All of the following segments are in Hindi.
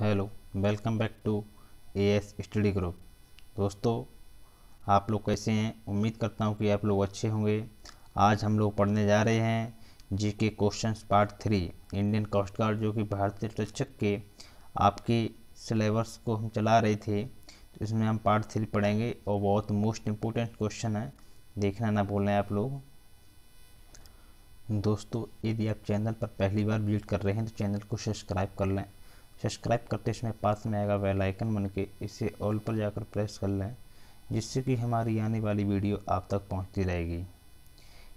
hello welcome back to A S study group दोस्तों आप लोग कैसे हैं उम्मीद करता हूं कि आप लोग अच्छे होंगे आज हम लोग पढ़ने जा रहे हैं G K question part three Indian coast guard जो कि भारतीय रक्षक के आपके सिलेबस को हम चला रहे थे तो इसमें हम पार्ट थ्री पढ़ेंगे और बहुत मोस्ट इम्पोर्टेंट क्वेश्चन है देखना ना भूलें आप लोग दोस्तों यदि आप चैनल पर पहली बार विजिट कर रहे हैं तो चैनल को सब्सक्राइब कर लें सब्सक्राइब करते समय पास में आएगा वेल आइकन बन के इसे ऑल पर जाकर प्रेस कर लें जिससे कि हमारी आने वाली वीडियो आप तक पहुंचती रहेगी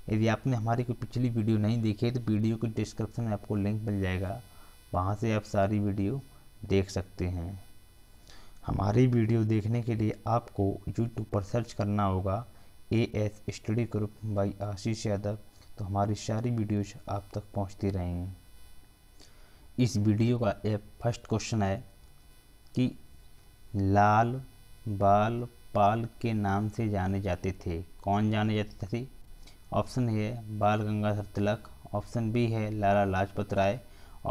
यदि आपने हमारी कोई पिछली वीडियो नहीं देखी है तो वीडियो के डिस्क्रिप्शन में आपको लिंक मिल जाएगा वहाँ से आप सारी वीडियो देख सकते हैं हमारी वीडियो देखने के लिए आपको यूट्यूब पर सर्च करना होगा A S study group by Ashish Yadav तो हमारी सारी वीडियोज आप तक पहुँचती रहेंगी इस वीडियो का ये फर्स्ट क्वेश्चन है कि लाल बाल पाल के नाम से जाने जाते थे कौन जाने जाते थे ऑप्शन ए है बाल गंगाधर तिलक ऑप्शन बी है लाला लाजपत राय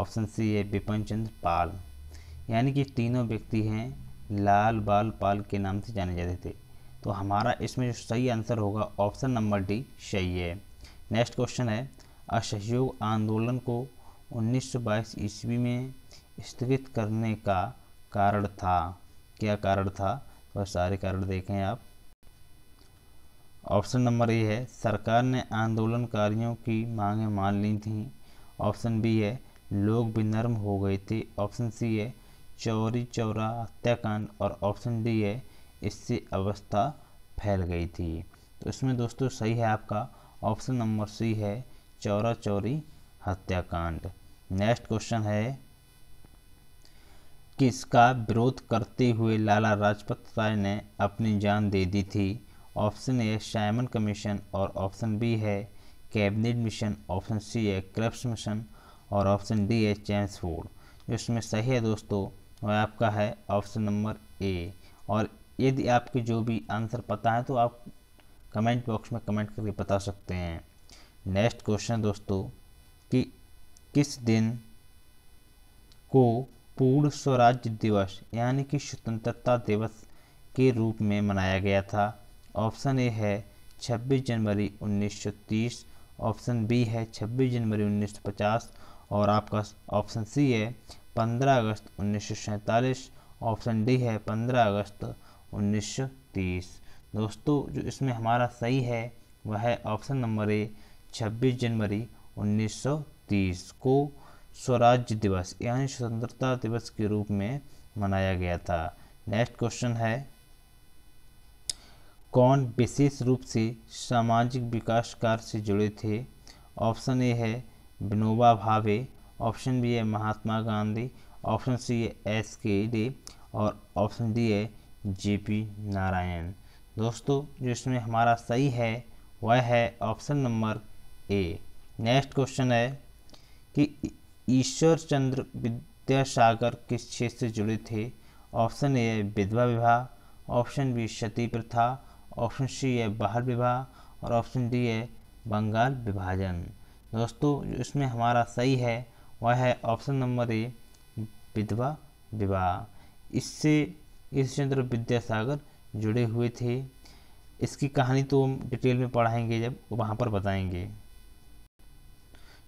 ऑप्शन सी है बिपिन चंद्र पाल यानी कि तीनों व्यक्ति हैं लाल बाल पाल के नाम से जाने जाते थे तो हमारा इसमें जो सही आंसर होगा ऑप्शन नंबर डी सही है नेक्स्ट क्वेश्चन है असहयोग आंदोलन को 1922 ईस्वी में स्थगित करने का कारण था क्या कारण था वह तो सारे कारण देखें आप ऑप्शन नंबर ए है सरकार ने आंदोलनकारियों की मांगें मान ली थीं ऑप्शन बी है लोग विनर्म हो गए थे ऑप्शन सी है चौरी चौरा हत्याकांड और ऑप्शन डी है इससे अवस्था फैल गई थी तो इसमें दोस्तों सही है आपका ऑप्शन नंबर सी है चौरा चौरी हत्याकांड नेक्स्ट क्वेश्चन है किसका विरोध करते हुए लाला लाजपत राय ने अपनी जान दे दी थी ऑप्शन ए साइमन कमीशन और ऑप्शन बी है कैबिनेट मिशन ऑप्शन सी है क्रप्स मिशन और ऑप्शन डी है चैंस फोर्ड इसमें सही है दोस्तों वह आपका है ऑप्शन नंबर ए और यदि आपके जो भी आंसर पता है तो आप कमेंट बॉक्स में कमेंट करके बता सकते हैं नेक्स्ट क्वेश्चन दोस्तों कि किस दिन को पूर्ण स्वराज दिवस यानी कि स्वतंत्रता दिवस के रूप में मनाया गया था ऑप्शन ए है 26 जनवरी 1930 ऑप्शन बी है 26 जनवरी 1950 और आपका ऑप्शन सी है 15 अगस्त उन्नीस ऑप्शन डी है 15 अगस्त 1930 दोस्तों जो इसमें हमारा सही है वह है ऑप्शन नंबर ए 26 जनवरी तीस को स्वराज्य दिवस यानी स्वतंत्रता दिवस के रूप में मनाया गया था नेक्स्ट क्वेश्चन है कौन विशेष रूप से सामाजिक विकास कार्य से जुड़े थे ऑप्शन ए है विनोबा भावे ऑप्शन बी है महात्मा गांधी ऑप्शन सी है एस के डे और ऑप्शन डी है जे पी नारायण दोस्तों जो इसमें हमारा सही है वह है option number A next question है कि ईश्वर चंद्र विद्यासागर किस क्षेत्र से जुड़े थे ऑप्शन ए है विधवा विवाह ऑप्शन बी क्षति प्रथा ऑप्शन सी है बाहर विवाह और ऑप्शन डी है बंगाल विभाजन दोस्तों इसमें हमारा सही है वह है ऑप्शन नंबर ए विधवा विवाह इससे चंद्र विद्यासागर जुड़े हुए थे इसकी कहानी तो हम डिटेल में पढ़ाएंगे जब वहाँ पर बताएंगे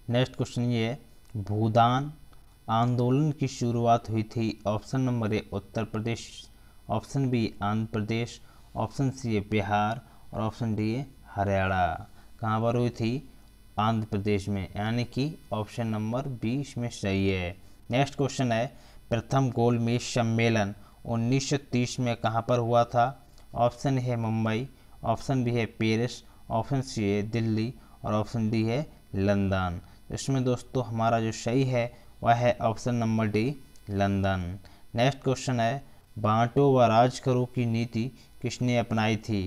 नेक्स्ट क्वेश्चन ये है भूदान आंदोलन की शुरुआत हुई थी option number A Uttar Pradesh option B Andhra Pradesh option C है बिहार और ऑप्शन डी है हरियाणा कहाँ पर हुई थी आंध्र प्रदेश में यानी कि ऑप्शन नंबर बी इसमें सही है नेक्स्ट क्वेश्चन है प्रथम गोलमेज सम्मेलन 1930 में कहाँ पर हुआ था ऑप्शन है मुंबई ऑप्शन बी है पेरिस ऑप्शन सी है दिल्ली और ऑप्शन डी है लंदन इसमें दोस्तों हमारा जो सही है वह है option number D London next question है बांटो व राज करो की नीति किसने अपनाई थी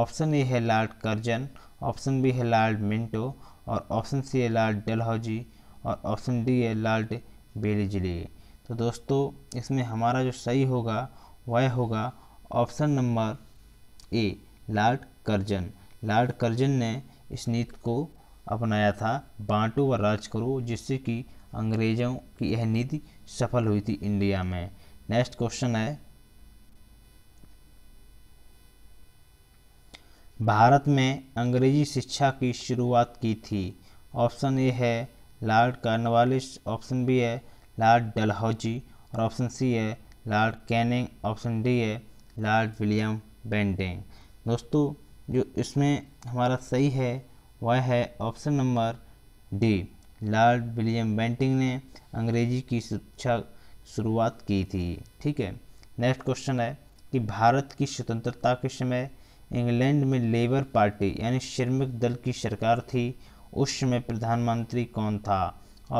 ऑप्शन ए है लॉर्ड कर्जन ऑप्शन बी है लॉर्ड मिंटो और ऑप्शन सी है लॉर्ड डलहौजी और ऑप्शन डी है लॉर्ड बेलिजली तो दोस्तों इसमें हमारा जो सही होगा वह होगा option number A Lord Curzon Lord Curzon ने इस नीति को अपनाया था बांटो व राज करो जिससे कि अंग्रेज़ों की यह नीति सफल हुई थी इंडिया में नेक्स्ट क्वेश्चन है भारत में अंग्रेजी शिक्षा की शुरुआत की थी ऑप्शन ए है लॉर्ड कार्नवालिस ऑप्शन बी है लॉर्ड डलहौजी और ऑप्शन सी है लॉर्ड कैनिंग ऑप्शन डी है लॉर्ड विलियम बेंडिंग दोस्तों जो इसमें हमारा सही है वह है option number D Lord William Bentinck ने अंग्रेजी की शिक्षा शुरुआत की थी ठीक है नेक्स्ट क्वेश्चन है कि भारत की स्वतंत्रता के समय इंग्लैंड में लेबर पार्टी यानी श्रमिक दल की सरकार थी उस समय प्रधानमंत्री कौन था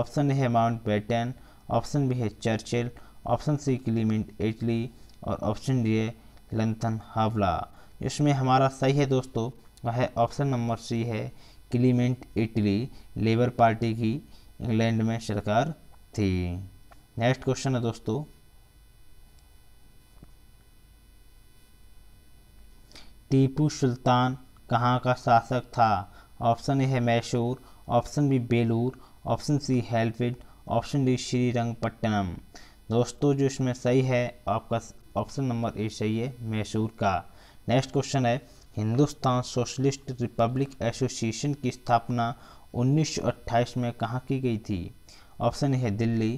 ऑप्शन ए है माउंट बेटन ऑप्शन बी है Churchill option C Clement Attlee और ऑप्शन डी है लंथन हावला इसमें हमारा सही है दोस्तों वह ऑप्शन नंबर सी है क्लीमेंट इटली लेबर पार्टी की इंग्लैंड में सरकार थी नेक्स्ट क्वेश्चन है दोस्तों टीपू सुल्तान कहाँ का शासक था ऑप्शन ए है Mysore option B Belur option C Halebid option D Srirangapatna दोस्तों जो इसमें सही है आपका ऑप्शन नंबर ए सही है मैसूर का नेक्स्ट क्वेश्चन है हिंदुस्तान सोशलिस्ट रिपब्लिक एसोसिएशन की स्थापना 1928 में कहाँ की गई थी ऑप्शन है Delhi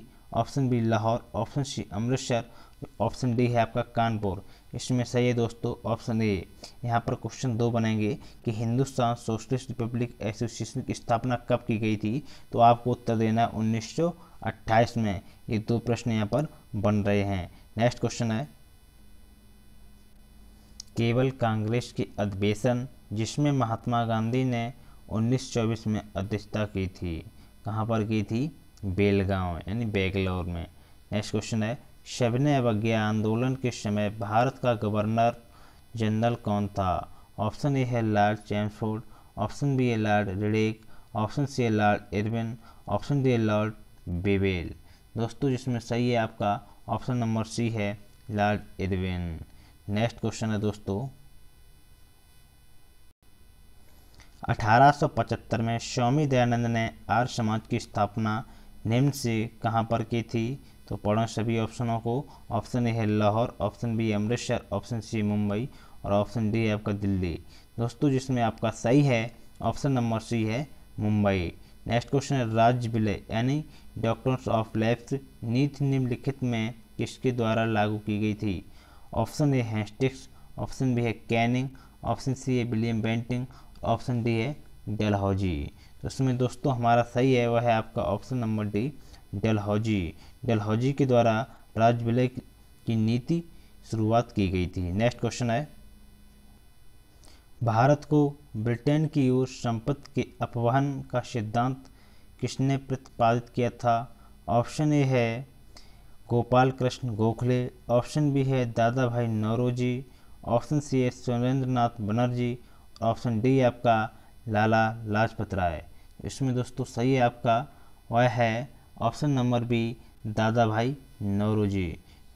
option B Lahore option C Amritsar option D है आपका कानपुर इसमें सही है दोस्तों ऑप्शन ए यहाँ पर क्वेश्चन दो बनेंगे कि हिंदुस्तान सोशलिस्ट रिपब्लिक एसोसिएशन की स्थापना कब की गई थी तो आपको उत्तर देना है 1928 में ये दो प्रश्न यहाँ पर बन रहे हैं नेक्स्ट क्वेश्चन है केवल कांग्रेस के अधिवेशन जिसमें महात्मा गांधी ने 1924 में अध्यक्षता की थी कहाँ पर की थी बेलगांव यानी बेंगलोर में नेक्स्ट क्वेश्चन है शबन अवज्ञा आंदोलन के समय भारत का गवर्नर जनरल कौन था ऑप्शन ए है लॉर्ड चैम्सफोर्ड ऑप्शन बी है लॉर्ड रिडेक ऑप्शन सी है लॉर्ड इरविन ऑप्शन डी है लॉर्ड बेबेल दोस्तों जिसमें सही है आपका ऑप्शन नंबर सी है लॉर्ड इरविन नेक्स्ट क्वेश्चन है दोस्तों 1875 में स्वामी दयानंद ने आर्य समाज की स्थापना निम्न से कहाँ पर की थी तो पढ़ो सभी ऑप्शनों को ऑप्शन ए है Lahore option B Amritsar option C Mumbai और ऑप्शन डी है आपका दिल्ली दोस्तों जिसमें आपका सही है ऑप्शन नंबर सी है मुंबई नेक्स्ट क्वेश्चन है राज्य विलय यानी डॉक्टर्स ऑफ लैब्स नीति निम्नलिखित में किसके द्वारा लागू की गई थी ऑप्शन ए है स्टिक्स ऑप्शन बी है कैनिंग ऑप्शन सी है विलियम बेंटिंग ऑप्शन डी है डेलहौजी तो इसमें दोस्तों हमारा सही है वह है आपका option number D Dalhousie Dalhousie के द्वारा राज विलय की नीति शुरुआत की गई थी नेक्स्ट क्वेश्चन है भारत को ब्रिटेन की ओर संपत्ति के अपवहन का सिद्धांत किसने प्रतिपादित किया था ऑप्शन ए है गोपाल कृष्ण गोखले ऑप्शन बी है दादा भाई नौरोजी ऑप्शन सी है सुरेंद्र नाथ बनर्जी ऑप्शन डी आपका लाला लाजपत राय इसमें दोस्तों सही है आपका वह है ऑप्शन नंबर बी दादा भाई नौरोजी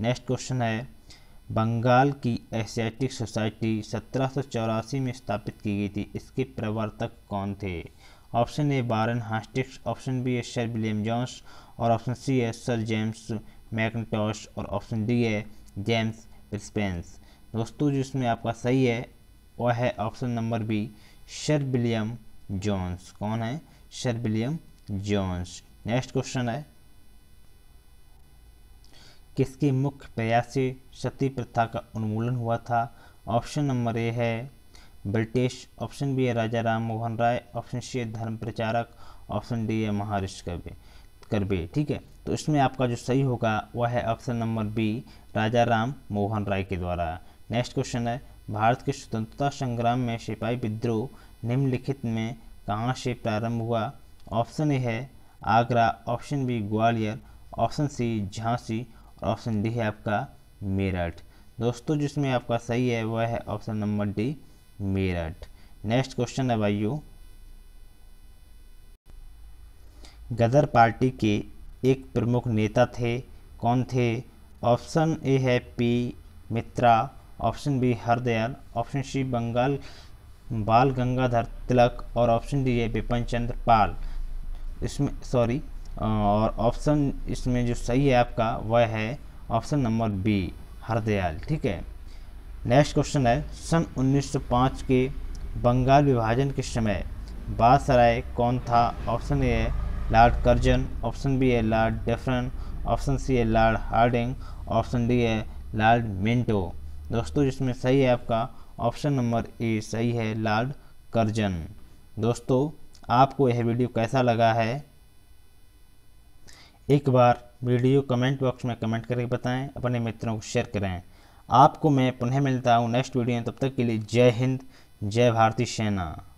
नेक्स्ट क्वेश्चन है बंगाल की एशियाटिक सोसाइटी सत्रह में स्थापित की गई थी इसके प्रवर्तक कौन थे option A Warren Hastings option B है सर विलियम जॉन्स और ऑप्शन सी है सर जेम्स मैकटॉश और ऑप्शन डी है जेम्स ब्रिस्पेंस दोस्तों जिसमें आपका सही है वह है option number B Sir William Jones कौन है Sir William Jones next question है किसके मुख्य प्रयास से सती प्रथा का उन्मूलन हुआ था ऑप्शन नंबर ए है ब्रिटिश ऑप्शन बी है राजा राम मोहन राय ऑप्शन सी है धर्म प्रचारक ऑप्शन डी है महारिष्ठ कवि करबे ठीक है तो इसमें आपका जो सही होगा वह है option number B Raja Ram Mohan Roy के द्वारा नेक्स्ट क्वेश्चन है भारत के स्वतंत्रता संग्राम में सिपाही विद्रोह निम्नलिखित में कहाँ से प्रारंभ हुआ ऑप्शन ए है Agra option B Gwalior option C Jhansi और ऑप्शन डी है आपका मेरठ दोस्तों जिसमें आपका सही है वह है option number D Meerut next question है भाइयों गदर पार्टी के एक प्रमुख नेता थे कौन थे ऑप्शन ए है P Mitra option B Hardayal option C Bengal Bal Gangadhar तिलक और ऑप्शन डी है बिपिन चंद्र पाल इसमें सॉरी और ऑप्शन इसमें जो सही है आपका वह है ऑप्शन नंबर बी हरदयाल ठीक है नेक्स्ट क्वेश्चन है सन 1905 के बंगाल विभाजन के समय बादसराय कौन था ऑप्शन ए है लॉर्ड कर्जन ऑप्शन बी है लॉर्ड डेफरन ऑप्शन सी है लॉर्ड हार्डिंग ऑप्शन डी है लॉर्ड मिंटो दोस्तों जिसमें सही है आपका ऑप्शन नंबर ए सही है लॉर्ड कर्जन दोस्तों आपको यह वीडियो कैसा लगा है एक बार वीडियो कमेंट बॉक्स में कमेंट करके बताएं अपने मित्रों को शेयर करें आपको मैं पुनः मिलता हूँ नेक्स्ट वीडियो में तब तक के लिए जय हिंद जय भारती सेना